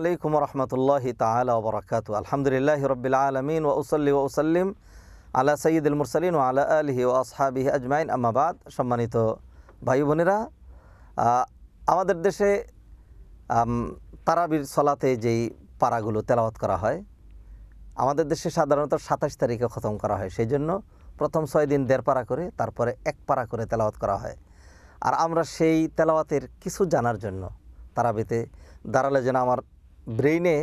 আলাইকুম রহমতুল্লাহ তালা আলহামদুলিল্লাহ রবিল আলমিন ওসলিম আল্লাহ আলা সঈদুল মুরসলিন ও আলা আলহি ও আসহাবি আজমাইন আমাবাদ সম্মানিত ভাই বোনেরা আমাদের দেশে তারাবির সলাতে যেই পাড়াগুলো তেলাওয়াত করা হয় আমাদের দেশে সাধারণত সাতাশ তারিখে খতম করা হয় সেই জন্য প্রথম ছয় দিন দেড় পাড়া করে তারপরে এক পাড়া করে তেলাওয়াত করা হয় আর আমরা সেই তেলাওয়াতের কিছু জানার জন্য তারাবিতে দাঁড়ালে যেন আমার ব্রেইনে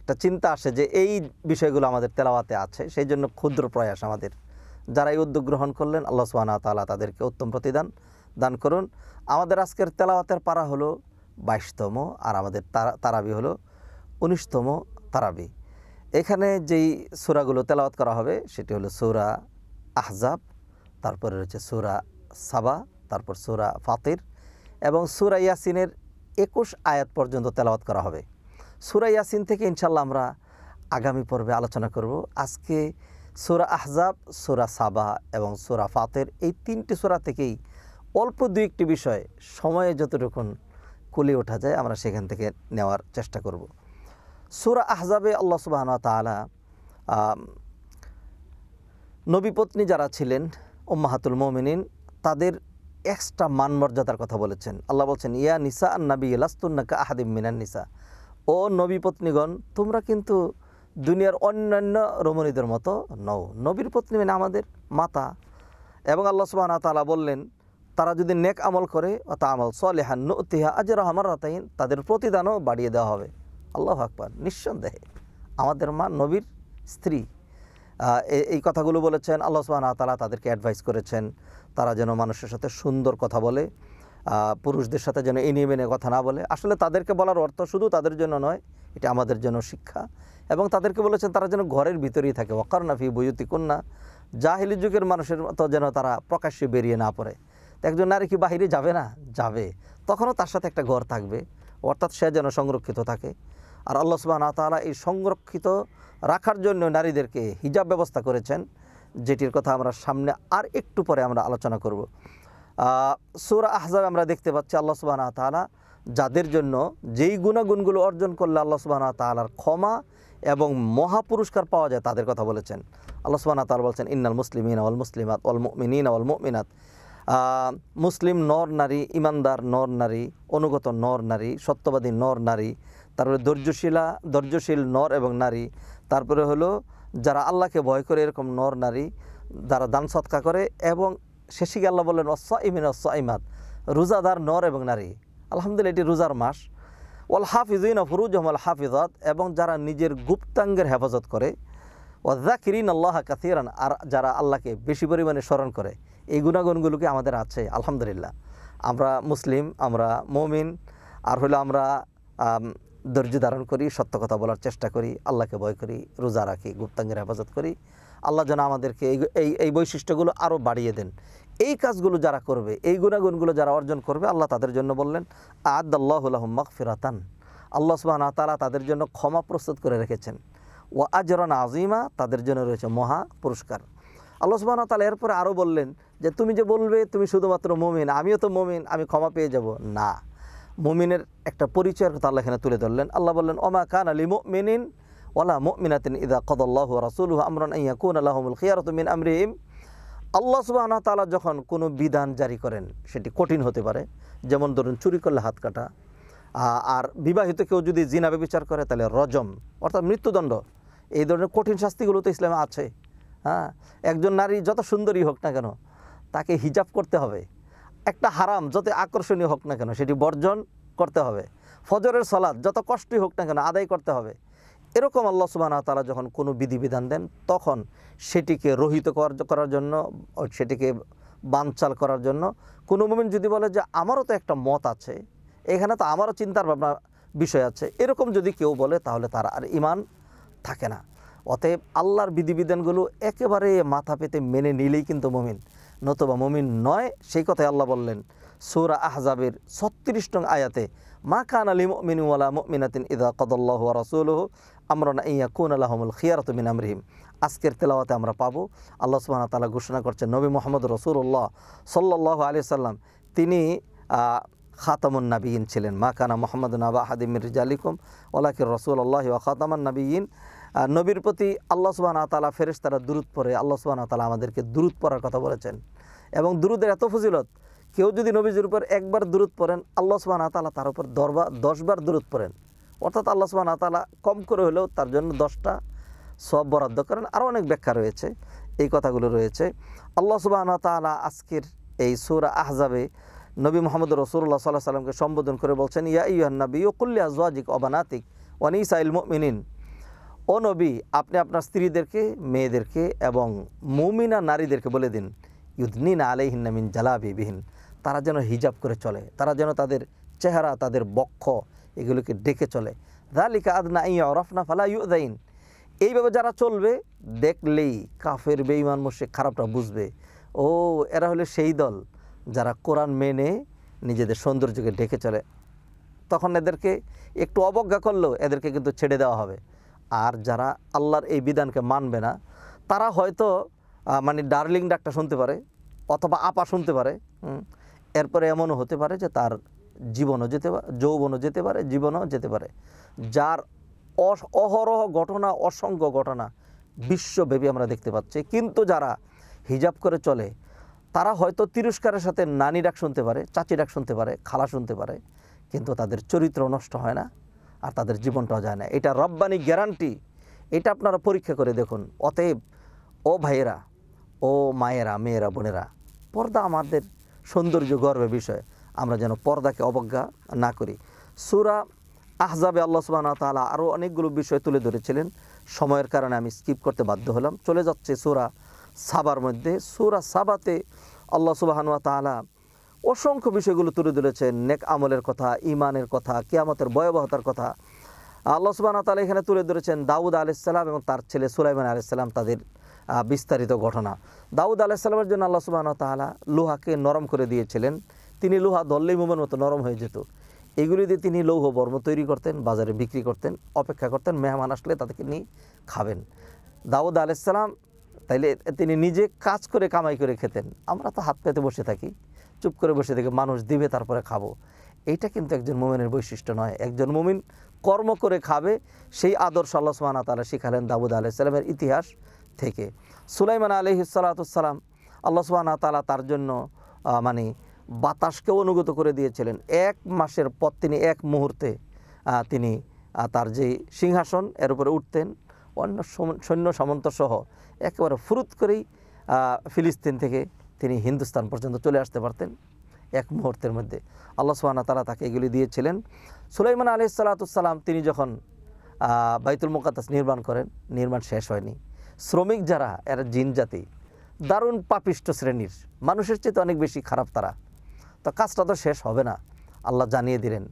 একটা চিন্তা আসে যে এই বিষয়গুলো আমাদের তেলাওয়াতে আছে সেই জন্য ক্ষুদ্র প্রয়াস আমাদের যারা এই উদ্যোগ গ্রহণ করলেন আল্লাহ সুবাহ তালা তাদেরকে উত্তম প্রতিদান দান করুন আমাদের আজকের তেলাওয়াতের পারা হলো বাইশতম আর আমাদের তারা তারাবি হলো উনিশতম তারাবি এখানে যেই সুরাগুলো তেলাওয়াত করা হবে সেটি হলো সুরা আহজাব তারপরে রয়েছে সুরা সাবা তারপর সুরা ফাতির এবং সুরা ইয়াসিনের একুশ আয়াত পর্যন্ত তেলাওয়াত করা হবে সুরা ইয়াসিন থেকে ইনশাল্লাহ আমরা আগামী পর্বে আলোচনা করব আজকে সুরা আহজাব সুরা সাবা এবং সুরা ফাতের এই তিনটি সুরা থেকেই অল্প দু একটি বিষয় সময়ে যতটুকু কুলে ওঠা যায় আমরা সেখান থেকে নেওয়ার চেষ্টা করব সুরা আহজাবে আল্লাহ সুবাহন তালা নবীপত্নী যারা ছিলেন ওম্মাহাতুল মোমিনিন তাদের এক্সট্রা মান মর্যাদার কথা বলেছেন আল্লাহ বলছেন ইয়া নিসা আন্নাবি ইলাস্তুন্নাকা আহাদিম মিনান নিসা ও নবী পত্নীগণ তোমরা কিন্তু দুনিয়ার অন্যান্য রমণীদের মতো নও নবীর পত্নী মানে আমাদের মাতা এবং আল্লাহ সুবাহ তালা বললেন তারা যদি নেক আমল করে তা আমল সলেহান নতিহা আজ রহমান রাতাইন তাদের প্রতিদানও বাড়িয়ে দেওয়া হবে আল্লাহ আকবর নিঃসন্দেহে আমাদের মা নবীর স্ত্রী এই কথাগুলো বলেছেন আল্লাহ সুবাহ তালা তাদেরকে অ্যাডভাইস করেছেন তারা যেন মানুষের সাথে সুন্দর কথা বলে পুরুষদের সাথে যেন এনিয়ে মেনে কথা না বলে আসলে তাদেরকে বলার অর্থ শুধু তাদের জন্য নয় এটা আমাদের জন্য শিক্ষা এবং তাদেরকে বলেছেন তারা যেন ঘরের ভিতরেই থাকে ওকারনাফি বৈতি কন্যা জাহিলি যুগের মানুষের মতো যেন তারা প্রকাশ্যে বেরিয়ে না পড়ে একজন নারী কি বাহিরে যাবে না যাবে তখনও তার সাথে একটা ঘর থাকবে অর্থাৎ সে যেন সংরক্ষিত থাকে আর আল্লাহ সুবাহ তালা এই সংরক্ষিত রাখার জন্য নারীদেরকে হিজাব ব্যবস্থা করেছেন যেটির কথা আমরা সামনে আর একটু পরে আমরা আলোচনা করব সুরা আহজাব আমরা দেখতে পাচ্ছি আল্লাহ সুবাহ তালা যাদের জন্য যেই গুণাগুণগুলো অর্জন করলে আল্লাহ সুবাহ তালার ক্ষমা এবং মহা পুরস্কার পাওয়া যায় তাদের কথা বলেছেন আল্লাহ সুবাহ তালা বলছেন ইন্নাল মুসলিম ইনাউল মুসলিমাত অল মিন অল মিনাত মুসলিম নর নারী ইমানদার নর নারী অনুগত নর নারী সত্যবাদী নর নারী তারপরে ধৈর্যশীলা ধৈর্যশীল নর এবং নারী তারপরে হলো যারা আল্লাহকে ভয় করে এরকম নর নারী যারা দান সৎকা করে এবং শেষিকে আল্লাহ বললেন অস ইমিন অস ইমাদ রোজাদার নর এবং নারী আলহামদুলিল্লাহ এটি রোজার মাস ওয়াল হাফিজইন ফরুজ আল হাফিজত এবং যারা নিজের গুপ্তাঙ্গের হেফাজত করে কিরিন আল্লাহ কাসিরান আর যারা আল্লাহকে বেশি পরিমাণে স্মরণ করে এই গুণাগুণগুলোকে আমাদের আছে আলহামদুলিল্লাহ আমরা মুসলিম আমরা মমিন আর হলো আমরা ধৈর্য ধারণ করি সত্য কথা বলার চেষ্টা করি আল্লাহকে ভয় করি রোজা রাখি গুপ্তাঙ্গের হেফাজত করি আল্লাহ যেন আমাদেরকে এই এই বৈশিষ্ট্যগুলো আরও বাড়িয়ে দেন এই কাজগুলো যারা করবে এই গুণাগুণগুলো যারা অর্জন করবে আল্লাহ তাদের জন্য বললেন আদ আল্লাহুল্লাহ মাকফিরাতান আল্লাহ সুবাহ তারা তাদের জন্য ক্ষমা প্রস্তুত করে রেখেছেন ও আজরান আজিমা তাদের জন্য রয়েছে মহা পুরস্কার আল্লাহ সুবাহ তালা এরপরে আরও বললেন যে তুমি যে বলবে তুমি শুধুমাত্র মমিন আমিও তো মমিন আমি ক্ষমা পেয়ে যাব না মুমিনের একটা পরিচয়ের কথা আল্লাহ এখানে তুলে ধরলেন আল্লাহ বললেন ওমা কান আলী মিনিন ওলা মিনাতিন ইদা কদল্লাহ রাসুল আমরান ইয়া কুন আল্লাহমুল খিয়ারতমিন আমরিম আল্লাহ সুবাহনা তালা যখন কোনো বিধান জারি করেন সেটি কঠিন হতে পারে যেমন ধরুন চুরি করলে হাত কাটা আর বিবাহিত কেউ যদি জিনাবে বিচার করে তাহলে রজম অর্থাৎ মৃত্যুদণ্ড এই ধরনের কঠিন শাস্তিগুলো তো ইসলামে আছে হ্যাঁ একজন নারী যত সুন্দরী হোক না কেন তাকে হিজাব করতে হবে একটা হারাম যত আকর্ষণীয় হোক না কেন সেটি বর্জন করতে হবে ফজরের সলাদ যত কষ্টই হোক না কেন আদায় করতে হবে এরকম আল্লাহ সুবাহ তালা যখন কোনো বিধিবিধান দেন তখন সেটিকে রহিত করার জন্য সেটিকে বানচাল করার জন্য কোনো মোমেন্ট যদি বলে যে আমারও তো একটা মত আছে এখানে তো আমারও চিন্তার ভাবনা বিষয় আছে এরকম যদি কেউ বলে তাহলে তার আর ইমান থাকে না অতএব আল্লাহর বিধিবিধানগুলো একেবারে মাথা পেতে মেনে নিলেই কিন্তু মোমিন নতবা মমিন নয় সেই কথাই আল্লাহ বললেন সৌরা আহজাবের ছত্রিশ নং আয়াতে মা কান আলী মিনুয়ালা মিনাতিন ইদা কদল্লাহ রসুলহ না ইয়া কুন আলহামুল খিয়ারত মিন আমরিম আজকের তেলাওয়াতে আমরা পাবো আল্লাহ সুবাহ তালা ঘোষণা করছেন নবী মোহাম্মদ রসুল্লাহ সাল্লাহ আলি সাল্লাম তিনি খাতামুন নাবিয়ীন ছিলেন মা কানা মোহাম্মদ নাবা হাদিমির ওলাকির রসুল আল্লাহ খাতামান নাবিয়ীন নবীর প্রতি আল্লাহ সুবাহ তালা ফেরেস তারা দূরত পরে আল্লাহ সুবাহ তালা আমাদেরকে দূরত পড়ার কথা বলেছেন এবং দুরুদের এত ফজিলত কেউ যদি নবীজির উপর একবার দূরত পড়েন আল্লাহ সুবাহ তালা তার উপর দরবার দশবার দূরত পড়েন অর্থাৎ আল্লাহ সুবাহ তালা কম করে হলেও তার জন্য দশটা সব বরাদ্দ করেন আরও অনেক ব্যাখ্যা রয়েছে এই কথাগুলো রয়েছে আল্লাহ সুবাহন তালা আজকের এই সুরা আহজাবে নবী মোহাম্মদ রসুল্লাহ সাল্লাহ সাল্লামকে সম্বোধন করে বলছেন ইয়া ইউহান্নবী ইয়কুল্লিয়া জোয়াজিক অবানাতিক অনিসাইল মিনিন ও নবী আপনি আপনার স্ত্রীদেরকে মেয়েদেরকে এবং মুমিনা নারীদেরকে বলে দিন ইউদ্দিন আলাইহিন্নামিন জালাবিবিহীন তারা যেন হিজাব করে চলে তারা যেন তাদের চেহারা তাদের বক্ষ এগুলোকে ডেকে চলে রালিকা আদনা ইয়া রফনা ফালা ইউদাইন এইভাবে যারা চলবে দেখলেই কাফের বেঈমান মোশে খারাপটা বুঝবে ও এরা হলে সেই দল যারা কোরআন মেনে নিজেদের সৌন্দর্যকে ডেকে চলে তখন এদেরকে একটু অবজ্ঞা করলেও এদেরকে কিন্তু ছেড়ে দেওয়া হবে আর যারা আল্লাহর এই বিধানকে মানবে না তারা হয়তো মানে ডার্লিং ডাকটা শুনতে পারে অথবা আপা শুনতে পারে এরপরে এমনও হতে পারে যে তার জীবনও যেতে পারে যৌবনও যেতে পারে জীবনও যেতে পারে যার অহরহ ঘটনা অসংখ্য ঘটনা বিশ্বব্যাপী আমরা দেখতে পাচ্ছি কিন্তু যারা হিজাব করে চলে তারা হয়তো তিরস্কারের সাথে নানি ডাক শুনতে পারে চাচি ডাক শুনতে পারে খালা শুনতে পারে কিন্তু তাদের চরিত্র নষ্ট হয় না আর তাদের জীবনটাও যায় না এটা রব্বানি গ্যারান্টি এটা আপনারা পরীক্ষা করে দেখুন অতএব ও ভাইয়েরা ও মায়েরা মেয়েরা বোনেরা পর্দা আমাদের সৌন্দর্য গর্বের বিষয় আমরা যেন পর্দাকে অবজ্ঞা না করি সুরা আহজাবে আল্লাহ সুবাহ তালা আরও অনেকগুলো বিষয় তুলে ধরেছিলেন সময়ের কারণে আমি স্কিপ করতে বাধ্য হলাম চলে যাচ্ছে সুরা সাবার মধ্যে সুরা সাবাতে আল্লাহ সুবাহানুয়া তালা অসংখ্য বিষয়গুলো তুলে ধরেছেন নেক আমলের কথা ইমানের কথা কিয়ামতের ভয়াবহতার কথা আল্লাহ সুবাহ তালা এখানে তুলে ধরেছেন দাউদ আলাইসাল্লাম এবং তার ছেলে সুলাইমান আলাইসাল্লাম তাদের বিস্তারিত ঘটনা দাউদ আলাইসাল্লামের জন্য আল্লাহ সুবাহ তালা লোহাকে নরম করে দিয়েছিলেন তিনি লোহা ধরলেই মোমের মতো নরম হয়ে যেত এগুলি দিয়ে তিনি লৌহ বর্ম তৈরি করতেন বাজারে বিক্রি করতেন অপেক্ষা করতেন মেহমান আসলে তাদেরকে নিয়ে খাবেন দাউদ আলাইসাল্লাম তাইলে তিনি নিজে কাজ করে কামাই করে খেতেন আমরা তো হাত পেতে বসে থাকি চুপ করে বসে থেকে মানুষ দিবে তারপরে খাবো এইটা কিন্তু একজন মোমেনের বৈশিষ্ট্য নয় একজন মোমিন কর্ম করে খাবে সেই আদর্শ আল্লাহ সুমানা তালা শিখালেন দাবুদ আলাইসাল্লামের ইতিহাস থেকে সুলাইমান আলহি সালাতাম আল্লাহ তালা তার জন্য মানে বাতাসকে অনুগত করে দিয়েছিলেন এক মাসের পর তিনি এক মুহূর্তে তিনি তার যে সিংহাসন এর উপরে উঠতেন অন্য সৈন্য সামন্তসহ একেবারে ফুরুত করেই ফিলিস্তিন থেকে তিনি হিন্দুস্তান পর্যন্ত চলে আসতে পারতেন এক মুহূর্তের মধ্যে আল্লাহ সোহানা তারা তাকে এগুলি দিয়েছিলেন সুলাইমান আলি সালাতুসাল্লাম তিনি যখন বাইতুল মুকাতাস নির্মাণ করেন নির্মাণ শেষ হয়নি শ্রমিক যারা এরা জিন জাতি দারুণ পাপিষ্ট শ্রেণীর মানুষের চেয়ে অনেক বেশি খারাপ তারা তো কাজটা তো শেষ হবে না আল্লাহ জানিয়ে দিলেন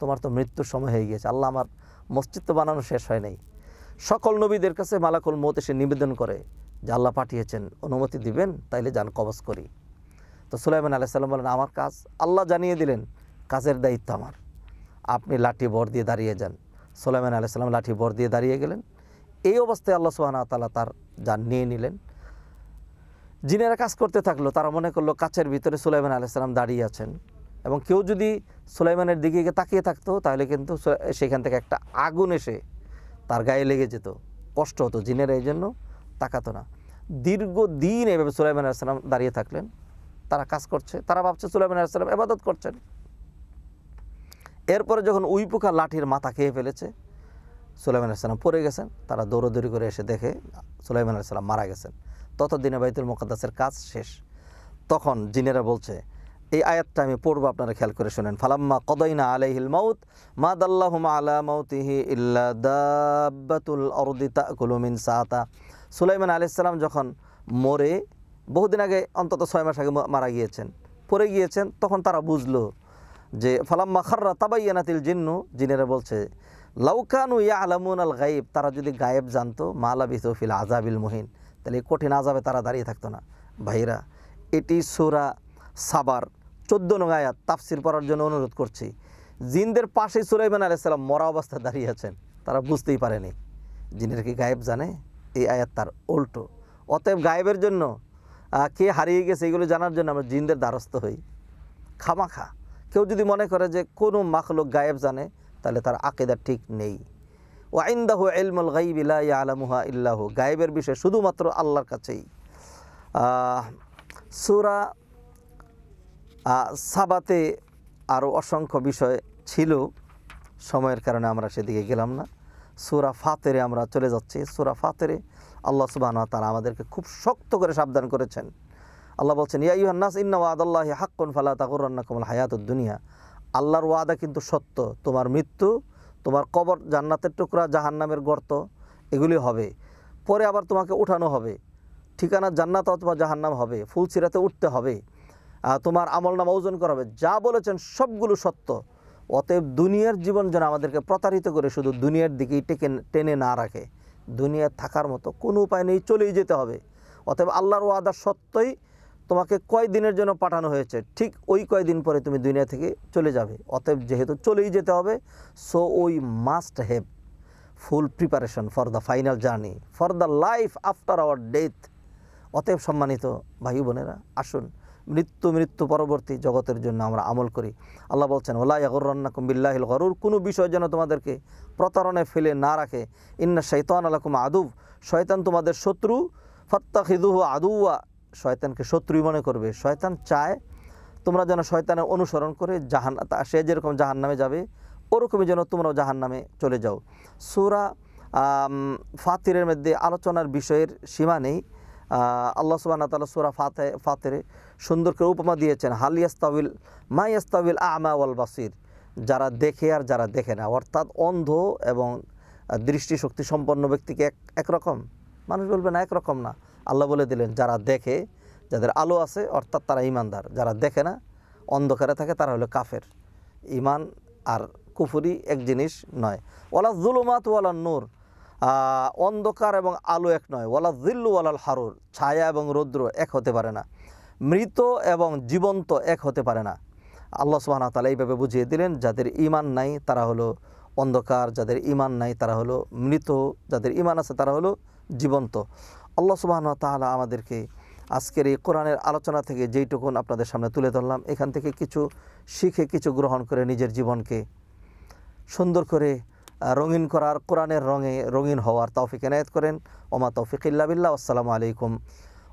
তোমার তো মৃত্যুর সময় হয়ে গিয়েছে আল্লাহ আমার মসজিদ তো বানানো শেষ হয় নাই সকল নবীদের কাছে মালাকুল মত এসে নিবেদন করে যে আল্লাহ পাঠিয়েছেন অনুমতি দিবেন তাইলে যান কবজ করি তো সুলাইমান আলাইসাল্লাম বলেন আমার কাজ আল্লাহ জানিয়ে দিলেন কাজের দায়িত্ব আমার আপনি লাঠি বর দিয়ে দাঁড়িয়ে যান সোলাইমান আলাইসাল্লাম লাঠি বর দিয়ে দাঁড়িয়ে গেলেন এই অবস্থায় আল্লাহ সুহানা তালা তার যান নিয়ে নিলেন জিনেরা কাজ করতে থাকলো তারা মনে করলো কাছের ভিতরে সুলাইমান আলাইসাল্লাম দাঁড়িয়ে আছেন এবং কেউ যদি সুলাইমানের দিকে তাকিয়ে থাকতো তাহলে কিন্তু সেখান থেকে একটা আগুন এসে তার গায়ে লেগে যেত কষ্ট হতো জিনের এই জন্য তাকাতো না দীর্ঘদিন এভাবে সুলাইমান আলাইসালাম দাঁড়িয়ে থাকলেন তারা কাজ করছে তারা ভাবছে সুলাইমান আলাইসালাম এবাদত করছেন এরপরে যখন উই পোকা লাঠির মাথা খেয়ে ফেলেছে সুলাইমান আলাইসালাম পড়ে গেছেন তারা দৌড়দৌড়ি করে এসে দেখে সুলাইমান আলাইসালাম মারা গেছেন ততদিনে বাইতুল মোকাদ্দাসের কাজ শেষ তখন জিনেরা বলছে এই আয়াতটা আমি পড়বো আপনারা খেয়াল করে শোনেন ফালাম্মা কদইনা আলাইহিল মাউত মা দাল্লাহুমা আলা মাউতিহি ইল্লা দাব্বাতুল অরদি তাকুলু মিন সাতা সুলাইমান আলাইসাল্লাম যখন মরে বহুদিন আগে অন্তত ছয় মাস আগে মারা গিয়েছেন পড়ে গিয়েছেন তখন তারা বুঝলো যে ফালাম্মা খাররা তাবাইয়ানাতিল জিন্নু জিনেরা বলছে লাউকানু ইয়া আলামুন আল গাইব তারা যদি গায়েব জানতো মালাবি তৌফিল আজাবিল মহিন তাহলে এই কঠিন আজাবে তারা দাঁড়িয়ে থাকতো না ভাইরা এটি সোরা সাবার চোদ্দ নগায়াত তাফসির পড়ার জন্য অনুরোধ করছি জিনদের পাশেই সুলাইমান আলাইসাল্লাম মরা অবস্থায় দাঁড়িয়ে আছেন তারা বুঝতেই পারেনি জিনের কি গায়েব জানে এই আয়াত তার উল্টো অতএব গায়েবের জন্য কে হারিয়ে গেছে এগুলো জানার জন্য আমরা জিনদের দ্বারস্থ হই খামাখা কেউ যদি মনে করে যে কোনো মাখলোক গায়েব জানে তাহলে তার আকেদা ঠিক নেই ওয়াইন্দাহু এলমুল গাইব ইলা আলমুহা ইল্লাহু গায়েবের বিষয় শুধুমাত্র আল্লাহর কাছেই সুরা সাবাতে আরও অসংখ্য বিষয় ছিল সময়ের কারণে আমরা সেদিকে গেলাম না সুরা ফাতেরে আমরা চলে যাচ্ছি সুরা ফাতেরে আল্লাহ সুবাহ তারা আমাদেরকে খুব শক্ত করে সাবধান করেছেন আল্লাহ বলছেন ইয়া ইউহান্নাস ইন্না ওয়াদাল্লাহ হাক্কুন ফালা তাকুরান্নাকুমুল হায়াতুদ দুনিয়া আল্লাহর ওয়াদা কিন্তু সত্য তোমার মৃত্যু তোমার কবর জান্নাতের টুকরা জাহান্নামের গর্ত এগুলি হবে পরে আবার তোমাকে উঠানো হবে ঠিকানা জান্নাত অথবা জাহান্নাম হবে ফুলসিরাতে উঠতে হবে তোমার আমল নামা ওজন করা হবে যা বলেছেন সবগুলো সত্য অতএব দুনিয়ার জীবন যেন আমাদেরকে প্রতারিত করে শুধু দুনিয়ার দিকেই টেকে টেনে না রাখে দুনিয়া থাকার মতো কোনো উপায় নেই চলেই যেতে হবে অতএব আল্লাহর ওয়াদা সত্যই তোমাকে কয় দিনের জন্য পাঠানো হয়েছে ঠিক ওই কয় দিন পরে তুমি দুনিয়া থেকে চলে যাবে অতএব যেহেতু চলেই যেতে হবে সো ওই must have full preparation for the final journey for the life after our death অতএব সম্মানিত ভাই বোনেরা আসুন মৃত্যু মৃত্যু পরবর্তী জগতের জন্য আমরা আমল করি আল্লাহ বলছেন ওলা ইয়াগরান্নাকুম বিল্লাহিল গরুর কোনো বিষয় যেন তোমাদেরকে প্রতারণে ফেলে না রাখে ইন্না শৈতান আলকুম আদুব শয়তান তোমাদের শত্রু ফত্তা খিদুহ আদুয়া শয়তানকে শত্রুই মনে করবে শয়তান চায় তোমরা যেন শয়তানের অনুসরণ করে জাহান সে যেরকম জাহান নামে যাবে ওরকমই যেন তোমরাও জাহান নামে চলে যাও সুরা ফাতিরের মধ্যে আলোচনার বিষয়ের সীমা নেই আল্লাহ সুবাহ তালা সুরা ফাতে ফাতেরে সুন্দর করে উপমা দিয়েছেন হালিয়াস্তাউল মাইয়াস্তাউল আমা ওয়াল বাসির যারা দেখে আর যারা দেখে না অর্থাৎ অন্ধ এবং দৃষ্টিশক্তি সম্পন্ন ব্যক্তিকে এক একরকম মানুষ বলবে না একরকম না আল্লাহ বলে দিলেন যারা দেখে যাদের আলো আছে অর্থাৎ তারা ইমানদার যারা দেখে না অন্ধকারে থাকে তারা হলো কাফের ইমান আর কুফুরি এক জিনিস নয় ওলা জুলুমাত ওয়ালা নূর অন্ধকার এবং আলো এক নয় ওলা জিল্লু ওয়ালাল হারুর ছায়া এবং রৌদ্র এক হতে পারে না মৃত এবং জীবন্ত এক হতে পারে না আল্লাহ সুবাহ তালা এইভাবে বুঝিয়ে দিলেন যাদের ইমান নাই তারা হলো অন্ধকার যাদের ইমান নাই তারা হলো মৃত যাদের ইমান আছে তারা হলো জীবন্ত আল্লাহ সুবাহ তাহলে আমাদেরকে আজকের এই কোরআনের আলোচনা থেকে যেইটুকুন আপনাদের সামনে তুলে ধরলাম এখান থেকে কিছু শিখে কিছু গ্রহণ করে নিজের জীবনকে সুন্দর করে রঙিন করার কোরআনের রঙে রঙিন হওয়ার তৌফিক এনায়ত করেন ওমা তৌফিক ইল্লা আসসালামু আলাইকুম